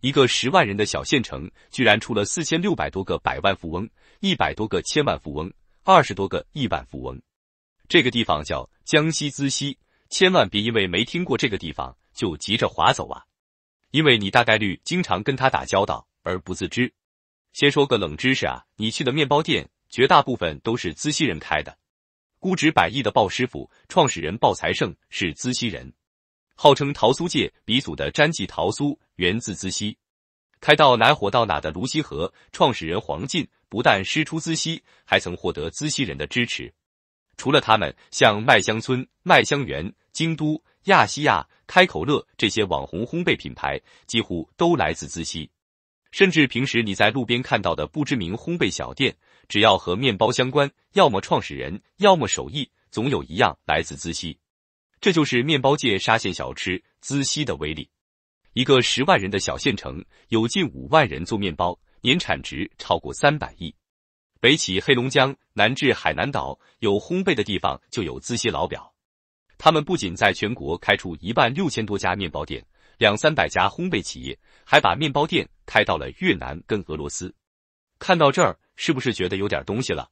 一个十万人的小县城，居然出了四千六百多个百万富翁，一百多个千万富翁，二十多个亿万富翁。这个地方叫江西资溪，千万别因为没听过这个地方就急着划走啊！因为你大概率经常跟他打交道而不自知。先说个冷知识啊，你去的面包店绝大部分都是资溪人开的。估值百亿的鲍师傅创始人鲍才胜是资溪人。号称桃酥界鼻祖的詹记桃酥源自资溪。开到哪火到哪的泸溪河创始人黄进不但师出自西，还曾获得资西人的支持。除了他们，像麦香村、麦香园、京都亚细亚、开口乐这些网红烘焙品牌，几乎都来自资西。甚至平时你在路边看到的不知名烘焙小店，只要和面包相关，要么创始人，要么手艺，总有一样来自资西。这就是面包界沙县小吃资溪的威力。一个十万人的小县城，有近五万人做面包，年产值超过三百亿。北起黑龙江，南至海南岛，有烘焙的地方就有资溪老表。他们不仅在全国开出一万六千多家面包店，两三百家烘焙企业，还把面包店开到了越南跟俄罗斯。看到这儿，是不是觉得有点东西了？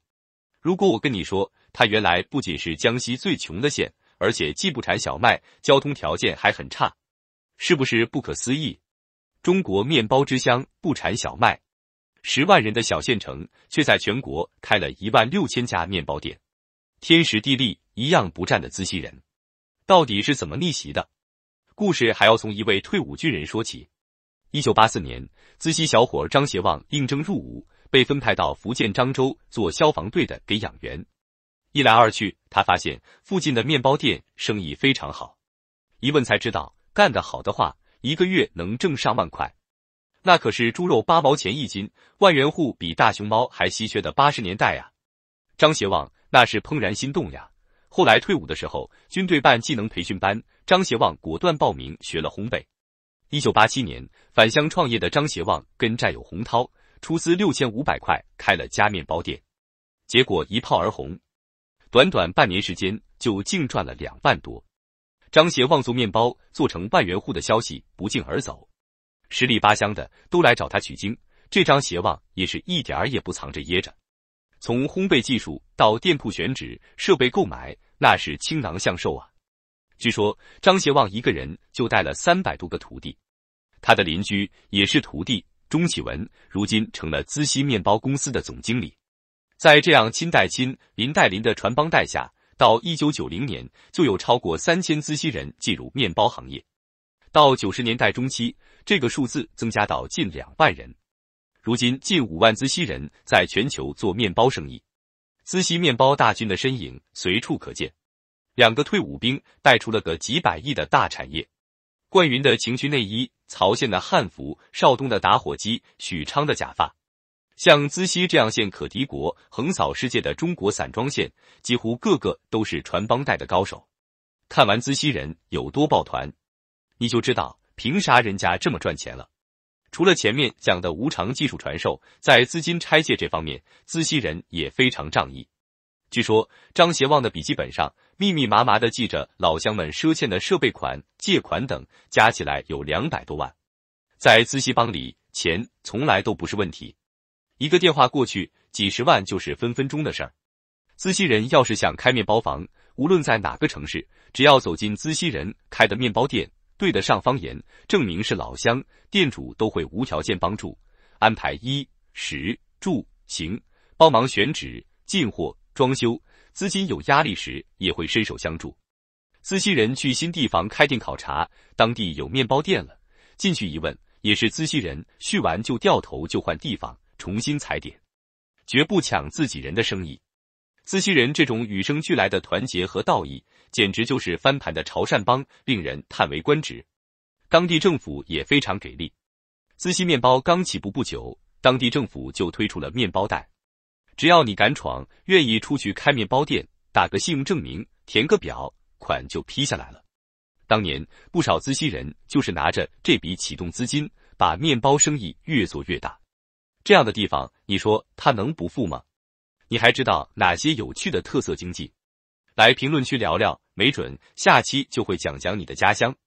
如果我跟你说，他原来不仅是江西最穷的县。而且既不产小麦，交通条件还很差，是不是不可思议？中国面包之乡不产小麦，十万人的小县城却在全国开了一万六千家面包店，天时地利一样不占的资溪人，到底是怎么逆袭的？故事还要从一位退伍军人说起。一九八四年，资溪小伙张协旺应征入伍，被分派到福建漳州做消防队的给养员。一来二去，他发现附近的面包店生意非常好，一问才知道，干得好的话，一个月能挣上万块。那可是猪肉八毛钱一斤，万元户比大熊猫还稀缺的八十年代啊！张学旺那是怦然心动呀。后来退伍的时候，军队办技能培训班，张学旺果断报名学了烘焙。一九八七年返乡创业的张学旺跟战友洪涛出资六千五百块开了家面包店，结果一炮而红。短短半年时间就净赚了两万多，张协旺做面包做成万元户的消息不胫而走，十里八乡的都来找他取经。这张协旺也是一点儿也不藏着掖着，从烘焙技术到店铺选址、设备购买，那是倾囊相授啊。据说张协旺一个人就带了三百多个徒弟，他的邻居也是徒弟钟启文，如今成了资溪面包公司的总经理。在这样亲带亲、邻带邻的传帮带下，到一九九零年就有超过三千资溪人进入面包行业，到九十年代中期，这个数字增加到近两万人。如今近五万资溪人在全球做面包生意，资溪面包大军的身影随处可见。两个退伍兵带出了个几百亿的大产业。冠云的情趣内衣，曹县的汉服，邵东的打火机，许昌的假发。像资溪这样县可敌国、横扫世界的中国散装线，几乎个个都是传帮带的高手。看完资溪人有多抱团，你就知道凭啥人家这么赚钱了。除了前面讲的无偿技术传授，在资金拆借这方面，资溪人也非常仗义。据说张协旺的笔记本上密密麻麻的记着老乡们赊欠的设备款、借款等，加起来有两百多万。在资溪帮里，钱从来都不是问题。一个电话过去，几十万就是分分钟的事儿。资溪人要是想开面包房，无论在哪个城市，只要走进资溪人开的面包店，对得上方言，证明是老乡，店主都会无条件帮助，安排衣食住行，帮忙选址、进货、装修，资金有压力时也会伸手相助。资溪人去新地方开店考察，当地有面包店了，进去一问也是资溪人，去完就掉头就换地方。重新踩点，绝不抢自己人的生意。资溪人这种与生俱来的团结和道义，简直就是翻盘的潮汕帮，令人叹为观止。当地政府也非常给力。资溪面包刚起步不久，当地政府就推出了面包袋，只要你敢闯，愿意出去开面包店，打个信用证明，填个表，款就批下来了。当年不少资溪人就是拿着这笔启动资金，把面包生意越做越大。这样的地方，你说它能不富吗？你还知道哪些有趣的特色经济？来评论区聊聊，没准下期就会讲讲你的家乡。